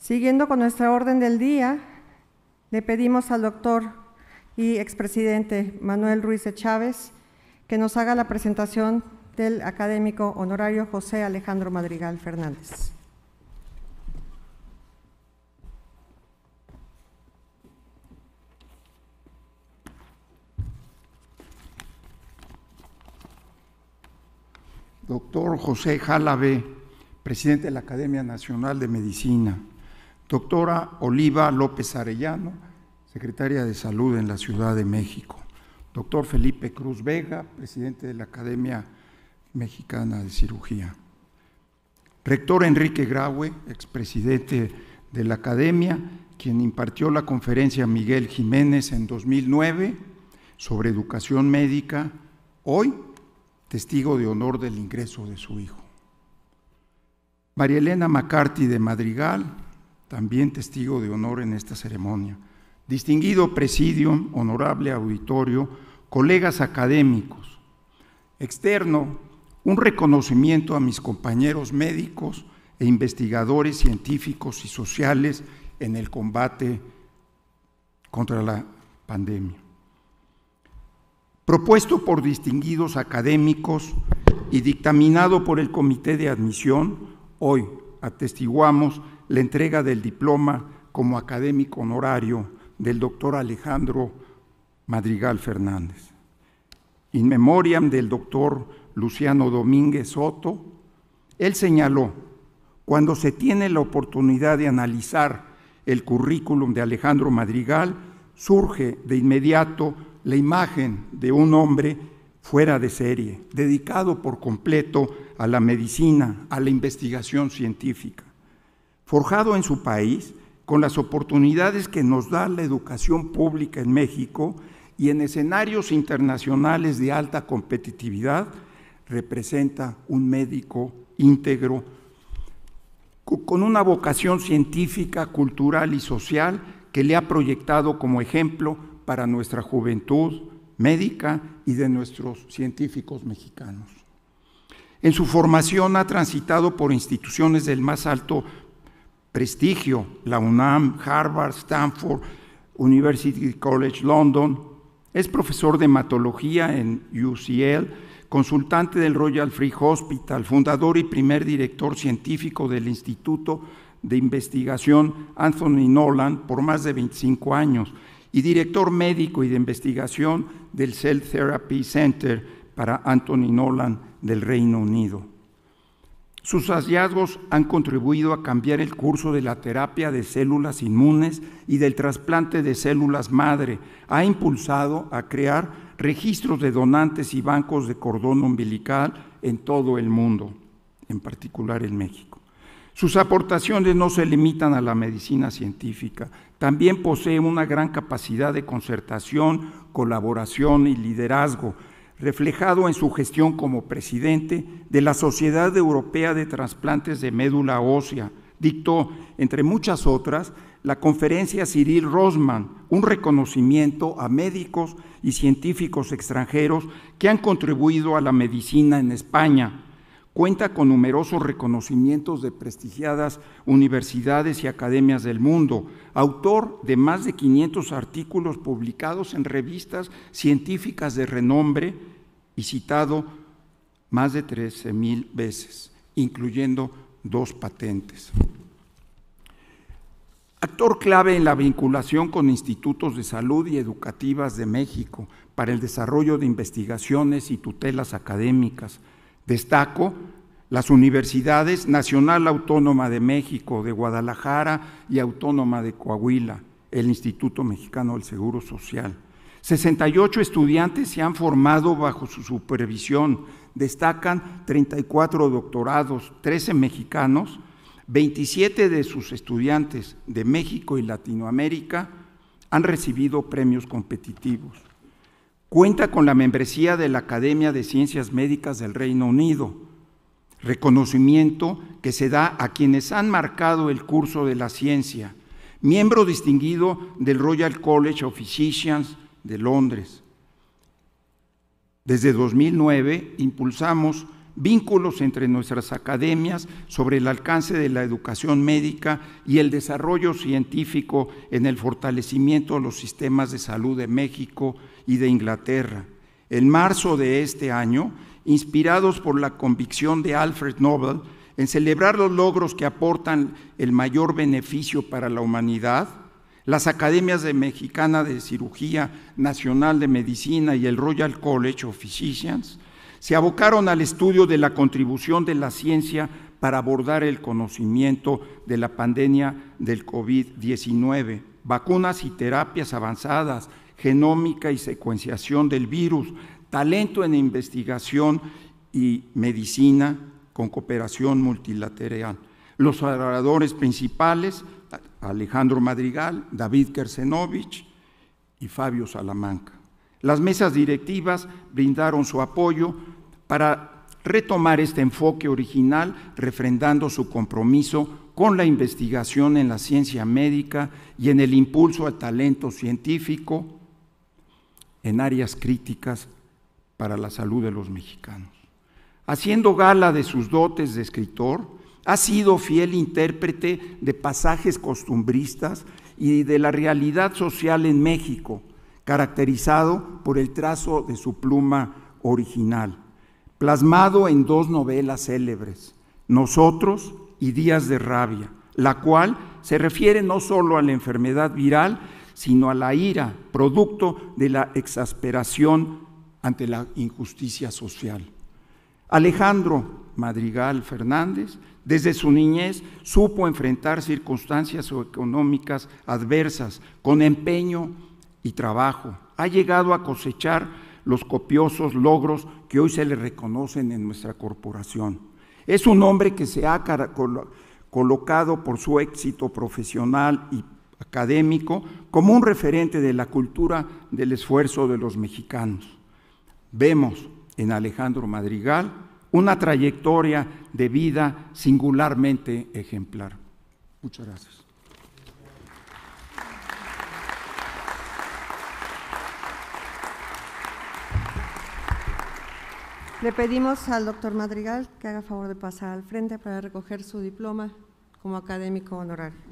Siguiendo con nuestra orden del día, le pedimos al doctor y expresidente Manuel Ruiz de Chávez que nos haga la presentación del académico honorario José Alejandro Madrigal Fernández. Doctor José Jalave, presidente de la Academia Nacional de Medicina doctora Oliva López Arellano, secretaria de Salud en la Ciudad de México, doctor Felipe Cruz Vega, presidente de la Academia Mexicana de Cirugía, rector Enrique Graue, expresidente de la Academia, quien impartió la conferencia Miguel Jiménez en 2009 sobre educación médica, hoy testigo de honor del ingreso de su hijo. María Elena McCarthy de Madrigal, también testigo de honor en esta ceremonia. Distinguido presidio, honorable auditorio, colegas académicos. Externo, un reconocimiento a mis compañeros médicos e investigadores científicos y sociales en el combate contra la pandemia. Propuesto por distinguidos académicos y dictaminado por el Comité de Admisión, hoy atestiguamos la entrega del diploma como académico honorario del doctor Alejandro Madrigal Fernández. In memoriam del doctor Luciano Domínguez Soto, él señaló, cuando se tiene la oportunidad de analizar el currículum de Alejandro Madrigal, surge de inmediato la imagen de un hombre fuera de serie, dedicado por completo a la medicina, a la investigación científica forjado en su país con las oportunidades que nos da la educación pública en México y en escenarios internacionales de alta competitividad, representa un médico íntegro con una vocación científica, cultural y social que le ha proyectado como ejemplo para nuestra juventud médica y de nuestros científicos mexicanos. En su formación ha transitado por instituciones del más alto prestigio, la UNAM, Harvard, Stanford, University College London. Es profesor de hematología en UCL, consultante del Royal Free Hospital, fundador y primer director científico del Instituto de Investigación Anthony Nolan por más de 25 años y director médico y de investigación del Cell Therapy Center para Anthony Nolan del Reino Unido. Sus hallazgos han contribuido a cambiar el curso de la terapia de células inmunes y del trasplante de células madre. Ha impulsado a crear registros de donantes y bancos de cordón umbilical en todo el mundo, en particular en México. Sus aportaciones no se limitan a la medicina científica, también posee una gran capacidad de concertación, colaboración y liderazgo reflejado en su gestión como presidente de la Sociedad Europea de Transplantes de Médula Ósea. Dictó, entre muchas otras, la conferencia Cyril Rosman, un reconocimiento a médicos y científicos extranjeros que han contribuido a la medicina en España Cuenta con numerosos reconocimientos de prestigiadas universidades y academias del mundo, autor de más de 500 artículos publicados en revistas científicas de renombre y citado más de 13.000 mil veces, incluyendo dos patentes. Actor clave en la vinculación con institutos de salud y educativas de México para el desarrollo de investigaciones y tutelas académicas Destaco las universidades Nacional Autónoma de México, de Guadalajara y Autónoma de Coahuila, el Instituto Mexicano del Seguro Social. 68 estudiantes se han formado bajo su supervisión. Destacan 34 doctorados, 13 mexicanos, 27 de sus estudiantes de México y Latinoamérica han recibido premios competitivos. Cuenta con la membresía de la Academia de Ciencias Médicas del Reino Unido, reconocimiento que se da a quienes han marcado el curso de la ciencia, miembro distinguido del Royal College of Physicians de Londres. Desde 2009 impulsamos vínculos entre nuestras academias sobre el alcance de la educación médica y el desarrollo científico en el fortalecimiento de los sistemas de salud de México y de Inglaterra. En marzo de este año, inspirados por la convicción de Alfred Nobel en celebrar los logros que aportan el mayor beneficio para la humanidad, las Academias de Mexicana de Cirugía Nacional de Medicina y el Royal College of Physicians se abocaron al estudio de la contribución de la ciencia para abordar el conocimiento de la pandemia del COVID-19, vacunas y terapias avanzadas, genómica y secuenciación del virus, talento en investigación y medicina con cooperación multilateral. Los oradores principales, Alejandro Madrigal, David Kersenovich y Fabio Salamanca. Las mesas directivas brindaron su apoyo para retomar este enfoque original, refrendando su compromiso con la investigación en la ciencia médica y en el impulso al talento científico en áreas críticas para la salud de los mexicanos. Haciendo gala de sus dotes de escritor, ha sido fiel intérprete de pasajes costumbristas y de la realidad social en México, caracterizado por el trazo de su pluma original, plasmado en dos novelas célebres, Nosotros y Días de Rabia, la cual se refiere no solo a la enfermedad viral, sino a la ira, producto de la exasperación ante la injusticia social. Alejandro Madrigal Fernández, desde su niñez, supo enfrentar circunstancias económicas adversas con empeño y trabajo. Ha llegado a cosechar los copiosos logros que hoy se le reconocen en nuestra corporación. Es un hombre que se ha colocado por su éxito profesional y académico como un referente de la cultura del esfuerzo de los mexicanos. Vemos en Alejandro Madrigal una trayectoria de vida singularmente ejemplar. Muchas gracias. Le pedimos al doctor Madrigal que haga favor de pasar al frente para recoger su diploma como académico honorario.